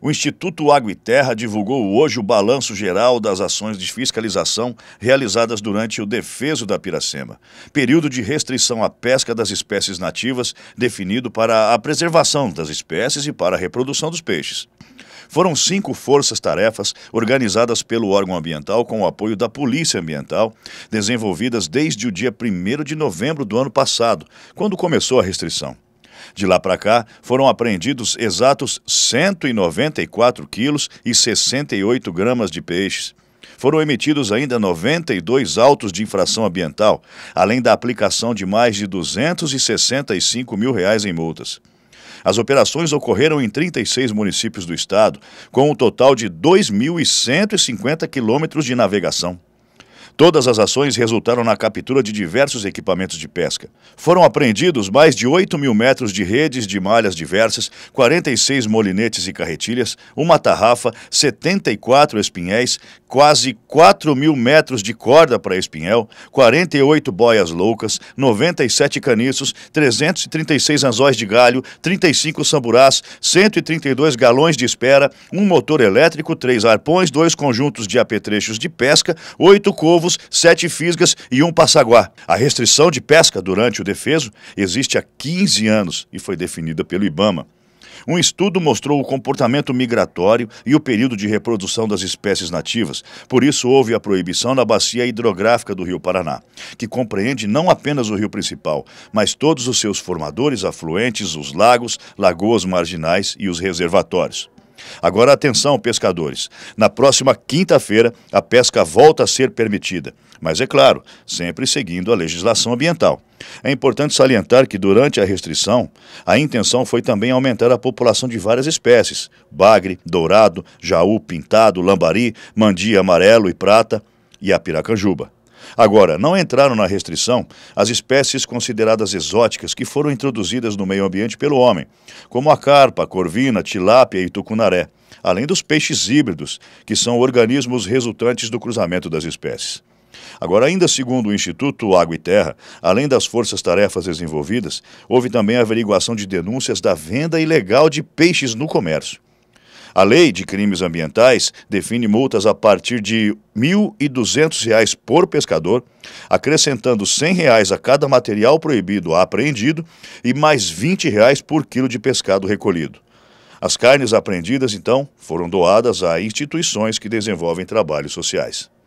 O Instituto Água e Terra divulgou hoje o balanço geral das ações de fiscalização realizadas durante o defeso da Piracema, período de restrição à pesca das espécies nativas definido para a preservação das espécies e para a reprodução dos peixes. Foram cinco forças-tarefas organizadas pelo órgão ambiental com o apoio da Polícia Ambiental, desenvolvidas desde o dia 1 de novembro do ano passado, quando começou a restrição. De lá para cá, foram apreendidos exatos 194 quilos e 68 gramas de peixes. Foram emitidos ainda 92 autos de infração ambiental, além da aplicação de mais de 265 mil reais em multas. As operações ocorreram em 36 municípios do estado, com um total de 2.150 quilômetros de navegação. Todas as ações resultaram na captura de diversos equipamentos de pesca. Foram apreendidos mais de 8 mil metros de redes de malhas diversas, 46 molinetes e carretilhas, uma tarrafa, 74 espinhéis, quase 4 mil metros de corda para espinhel, 48 boias loucas, 97 caniços, 336 anzóis de galho, 35 samburás, 132 galões de espera, um motor elétrico, três arpões, dois conjuntos de apetrechos de pesca, oito covos, ovos, sete fisgas e um passaguá. A restrição de pesca durante o defeso existe há 15 anos e foi definida pelo Ibama. Um estudo mostrou o comportamento migratório e o período de reprodução das espécies nativas. Por isso, houve a proibição na bacia hidrográfica do Rio Paraná, que compreende não apenas o rio principal, mas todos os seus formadores afluentes, os lagos, lagoas marginais e os reservatórios. Agora atenção, pescadores. Na próxima quinta-feira, a pesca volta a ser permitida, mas é claro, sempre seguindo a legislação ambiental. É importante salientar que durante a restrição, a intenção foi também aumentar a população de várias espécies: bagre, dourado, jaú pintado, lambari, mandia amarelo e prata e a piracanjuba. Agora, não entraram na restrição as espécies consideradas exóticas que foram introduzidas no meio ambiente pelo homem, como a carpa, a corvina, a tilápia e tucunaré, além dos peixes híbridos, que são organismos resultantes do cruzamento das espécies. Agora, ainda segundo o Instituto Água e Terra, além das forças-tarefas desenvolvidas, houve também a averiguação de denúncias da venda ilegal de peixes no comércio. A lei de crimes ambientais define multas a partir de R$ 1.200 por pescador, acrescentando R$ 100 reais a cada material proibido apreendido e mais R$ 20 reais por quilo de pescado recolhido. As carnes apreendidas, então, foram doadas a instituições que desenvolvem trabalhos sociais.